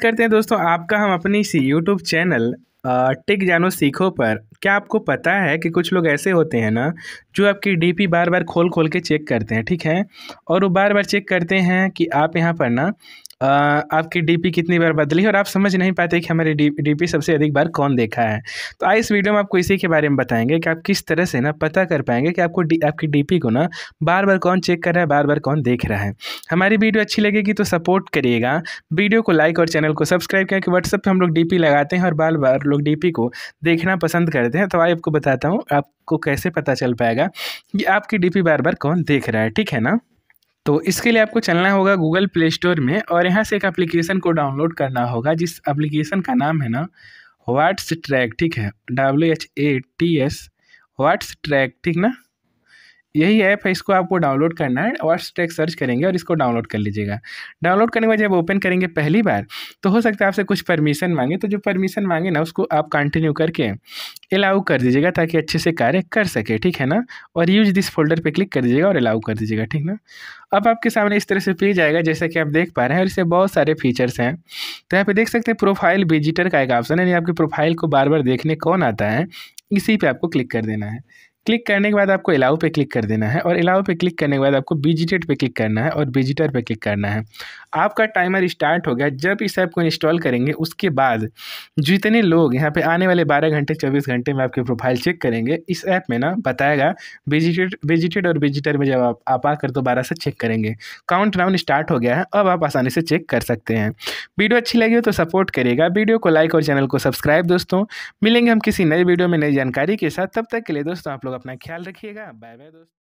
करते हैं दोस्तों आपका हम अपनी सी यूट्यूब चैनल टिक जानो सीखो पर क्या आपको पता है कि कुछ लोग ऐसे होते हैं ना जो आपकी डीपी बार बार खोल खोल के चेक करते हैं ठीक है और वो बार बार चेक करते हैं कि आप यहाँ पर ना आपकी डीपी कितनी बार बदली है और आप समझ नहीं पाते कि हमारी डी डीपी सबसे अधिक बार कौन देखा है तो आज इस वीडियो में आपको इसी के बारे में बताएंगे कि आप किस तरह से ना पता कर पाएंगे कि आपको डी आपकी डीपी को ना बार बार कौन चेक कर रहा है बार बार कौन देख रहा है हमारी वीडियो अच्छी लगेगी तो सपोर्ट करिएगा वीडियो को लाइक और चैनल को सब्सक्राइब करके व्हाट्सएप पर हम लोग डी लगाते हैं और बार बार लोग डी को देखना पसंद करते हैं तो आई आपको बताता हूँ आपको कैसे पता चल पाएगा कि आपकी डी बार बार कौन देख रहा है ठीक है ना तो इसके लिए आपको चलना होगा गूगल प्ले स्टोर में और यहाँ से एक एप्लीकेशन को डाउनलोड करना होगा जिस एप्लीकेशन का नाम है ना व्हाट्स ट्रैक ठीक है W H A T S what's track ठीक ना यही ऐप है इसको आपको डाउनलोड करना है और टेक सर्च करेंगे और इसको डाउनलोड कर लीजिएगा डाउनलोड करने के बाद जब ओपन करेंगे पहली बार तो हो सकता है आपसे कुछ परमिशन मांगे तो जो परमिशन मांगे ना उसको आप कंटिन्यू करके अलाउ कर दीजिएगा ताकि अच्छे से कार्य कर सके ठीक है ना और यूज दिस फोल्डर पर क्लिक कर दीजिएगा और अलाउ कर दीजिएगा ठीक ना अब आपके सामने इस तरह से पेज आएगा जैसा कि आप देख पा रहे हैं और इससे बहुत सारे फीचर्स हैं तो यहाँ पर देख सकते हैं प्रोफाइल विजिटर का एक ऑप्शन है यानी आपकी प्रोफाइल को बार बार देखने कौन आता है इसी पे आपको क्लिक कर देना है क्लिक करने के बाद आपको अलाउ पे क्लिक कर देना है और अलाउ पे क्लिक करने के बाद आपको बिजिटेड पे क्लिक करना है और बिजिटर पे क्लिक करना है आपका टाइमर स्टार्ट हो गया जब इस ऐप को इंस्टॉल करेंगे उसके बाद जितने लोग यहाँ पे आने वाले 12 घंटे 24 घंटे में आपके प्रोफाइल चेक करेंगे इस ऐप में ना बताएगा विजिटेड विजिटेड और विजिटर में जब आप आप आकर दोबारा से चेक करेंगे काउंट डाउन स्टार्ट हो गया है अब आप आसानी से चेक कर सकते हैं वीडियो अच्छी लगी हो तो सपोर्ट करिएगा वीडियो को लाइक और चैनल को सब्सक्राइब दोस्तों मिलेंगे हम किसी नई वीडियो में नई जानकारी के साथ तब तक के लिए दोस्तों आप लोग अपना ख्याल रखिएगा बाय बाय दोस्त